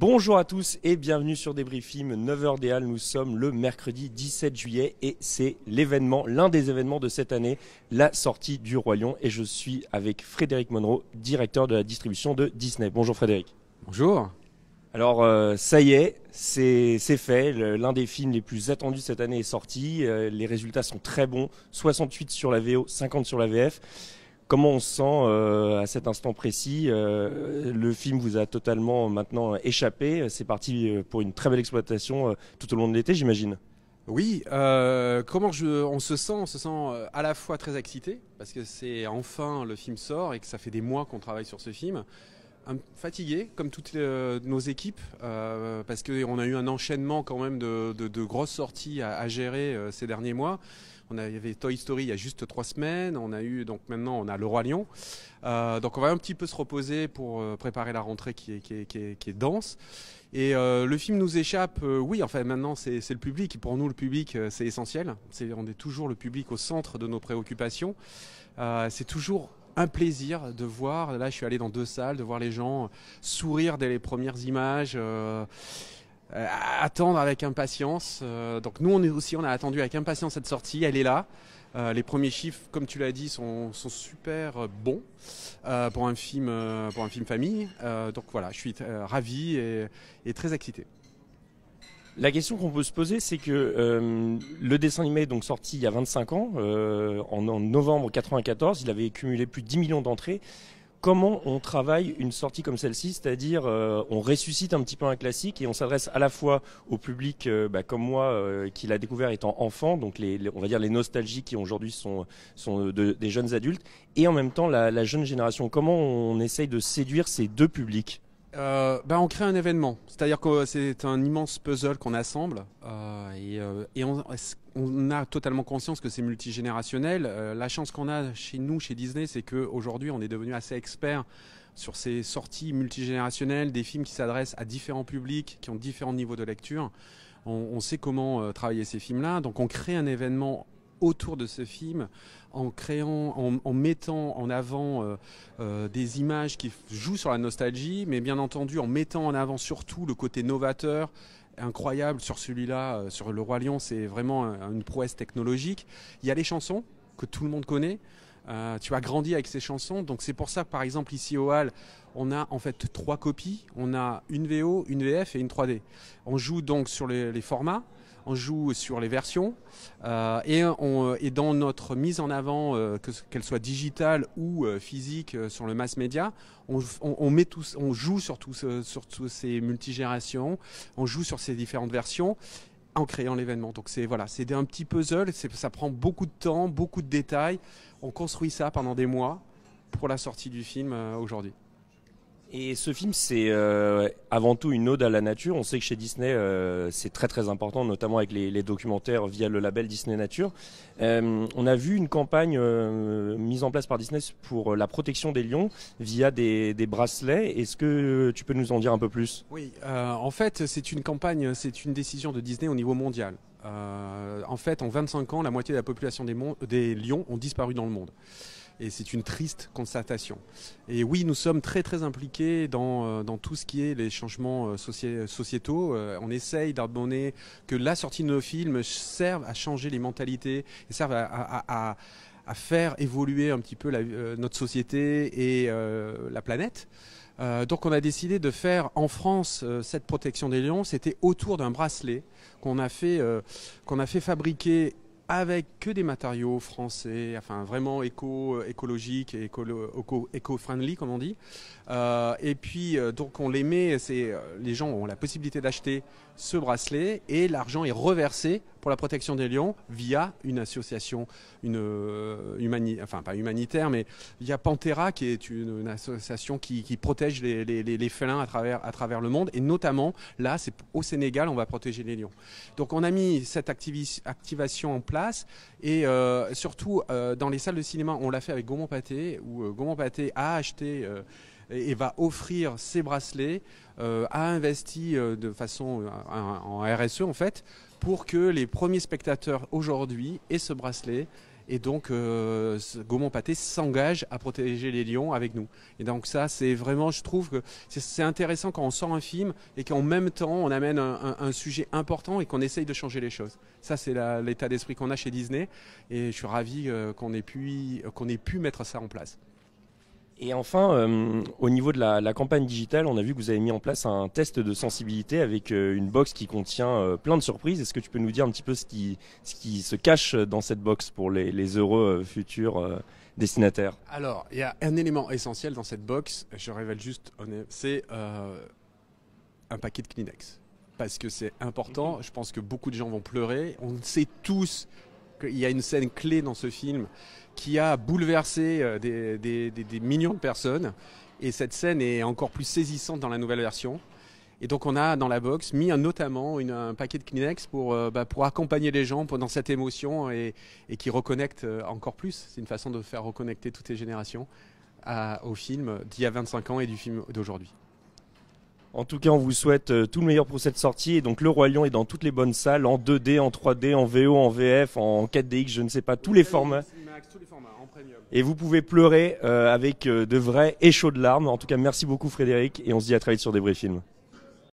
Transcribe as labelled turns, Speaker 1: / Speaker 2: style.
Speaker 1: Bonjour à tous et bienvenue sur Débrief Film 9h des Halles. Nous sommes le mercredi 17 juillet et c'est l'événement, l'un des événements de cette année, la sortie du Roi Lion. Et je suis avec Frédéric Monroe, directeur de la distribution de Disney. Bonjour Frédéric. Bonjour. Alors euh, ça y est, c'est fait. L'un des films les plus attendus cette année est sorti. Euh, les résultats sont très bons. 68 sur la VO, 50 sur la VF. Comment on se sent euh, à cet instant précis euh, Le film vous a totalement euh, maintenant échappé. C'est parti pour une très belle exploitation tout au long de l'été, j'imagine. Oui, comment on se sent On se sent
Speaker 2: à la fois très
Speaker 1: excité parce que c'est
Speaker 2: enfin le film sort et que ça fait des mois qu'on travaille sur ce film. Un, fatigué, comme toutes nos équipes, parce qu'on a eu un enchaînement quand même de, grosses sorties à gérer ces derniers mois. On avait Toy Story il y a juste trois semaines. On a eu, donc maintenant, on a Le Roi Lion. Euh, donc on va un petit peu se reposer pour euh, préparer la rentrée qui est, qui dense. Et euh, le film nous échappe, oui, enfin maintenant c'est le public. Pour nous, le public, c'est essentiel. c'est on est toujours le public au centre de nos préoccupations. c'est toujours un plaisir de voir, là je suis allé dans deux salles, de voir les gens sourire dès les premières images. Euh, attendre avec impatience. Euh, donc nous on est aussi on a attendu avec impatience cette sortie, elle est là. Euh, les premiers chiffres, comme tu l'as dit, sont, super bons pour un film pour un film famille. donc voilà, je suis ravi et, très excité.
Speaker 1: La question qu'on peut se poser, c'est que le dessin animé, donc sorti il y a 25 ans, en, novembre 94, il avait cumulé plus de 10 millions d'entrées comment on travaille une sortie comme celle-ci, c'est-à-dire euh, on ressuscite un petit peu un classique et on s'adresse à la fois au public euh, bah, comme moi euh, qui l'a découvert étant enfant, donc on va dire les nostalgiques qui aujourd'hui sont, des jeunes adultes, et en même temps la, la jeune génération. Comment on essaye de séduire ces deux publics euh, bah,
Speaker 2: on crée un événement. C'est-à-dire que c'est un immense puzzle qu'on assemble euh, et, euh, on, a totalement conscience que c'est multigénérationnel. la chance qu'on a chez nous, chez Disney, c'est qu'aujourd'hui, on est devenu assez expert sur ces sorties multigénérationnelles, des films qui s'adressent à différents publics, qui ont différents niveaux de lecture. On, on sait comment travailler ces films-là. Donc on crée un événement autour de ce film en créant, en, mettant en avant euh, euh, des images qui jouent sur la nostalgie, mais bien entendu en mettant en avant surtout le côté novateur incroyable sur celui-là, euh, sur Le Roi Lion, c'est vraiment une prouesse technologique. Il y a les chansons que tout le monde connaît. tu as grandi avec ces chansons. Donc c'est pour ça que par exemple ici au Hall, on a en fait trois copies. On a une VO, une VF et une 3D. On joue donc sur les, les formats on joue sur les versions euh, et, dans notre mise en avant, euh, qu'elle soit digitale ou euh, physique sur le mass média, on, joue sur, tous toutes ces multigérations, on joue sur ces différentes versions en créant l'événement. Donc c'est voilà, c'est un petit puzzle, ça prend beaucoup de temps, beaucoup de détails. On construit ça pendant des mois pour la sortie du film aujourd'hui.
Speaker 1: Et ce film, c'est euh, avant tout une ode à la nature. On sait que chez Disney, euh, c'est très très important, notamment avec les, documentaires via le label Disney Nature. Euh, on a vu une campagne mise en place par Disney pour la protection des lions via des, bracelets. Est-ce que tu peux nous en dire un peu plus
Speaker 2: Oui, en fait, c'est une campagne, c'est une décision de Disney au niveau mondial. en fait, en 25 ans, la moitié de la population des lions ont disparu dans le monde et c'est une triste constatation. Et oui, nous sommes très très impliqués dans, euh, tout ce qui est les changements euh, sociétaux. Euh, on essaye d'abonner que la sortie de nos films serve à changer les mentalités et serve à, faire évoluer un petit peu notre société et la planète. donc on a décidé de faire en France cette protection des lions. C'était autour d'un bracelet qu'on a qu'on a fait fabriquer avec que des matériaux français, enfin vraiment éco, euh, écologiques et éco-friendly comme on dit. Euh, et puis euh, donc on les met, les gens ont la possibilité d'acheter ce bracelet et l'argent est reversé pour la protection des lions via une association, une euh, enfin pas humanitaire, mais il Pantera qui est une, association qui, protège les, félins à travers, à travers le monde et notamment là, c'est au Sénégal, on va protéger les lions. Donc on a mis cette activation en place et euh, surtout euh, dans les salles de cinéma, on l'a fait avec Gaumont Pâté où Gaumont Pâté a acheté et, va offrir ses bracelets euh, a investi euh, de façon euh, en RSE en fait pour que les premiers spectateurs aujourd'hui aient ce bracelet et donc euh, Gaumont paté s'engage à protéger les lions avec nous. Et donc ça, c'est vraiment, je trouve que c'est intéressant quand on sort un film et qu'en même temps on amène un, sujet important et qu'on essaye de changer les choses. Ça, c'est l'état d'esprit qu'on a chez Disney et je suis ravi qu'on ait pu mettre ça en place.
Speaker 1: Et enfin, euh, au niveau de la, campagne digitale, on a vu que vous avez mis en place un test de sensibilité avec euh, une box qui contient euh, plein de surprises. Est-ce que tu peux nous dire un petit peu ce qui, se cache dans cette box pour les, les heureux futurs destinataires
Speaker 2: Alors, il y a un élément essentiel dans cette box, je révèle juste, c'est un paquet de Kleenex. Parce que c'est important, je pense que beaucoup de gens vont pleurer. On sait tous il y a une scène clé dans ce film qui a bouleversé euh, des, millions de personnes. Et cette scène est encore plus saisissante dans la nouvelle version. Et donc on a dans la box mis notamment un paquet de Kleenex euh, bah, pour, accompagner les gens pendant cette émotion et, qui reconnecte euh, encore plus. C'est une façon de faire reconnecter toutes les générations au film d'il y a 25 ans et du film d'aujourd'hui.
Speaker 1: En tout cas, on vous souhaite euh, tout le meilleur pour cette sortie. Et donc, Le Roi Lion est dans toutes les bonnes salles, en 2D, en 3D, en VO, en VF, en 4DX, je ne sais pas, tous les formats. Et vous pouvez pleurer euh, avec euh, de vrais et de larmes. En tout cas, merci beaucoup Frédéric, et on se dit à très vite sur Débris Films.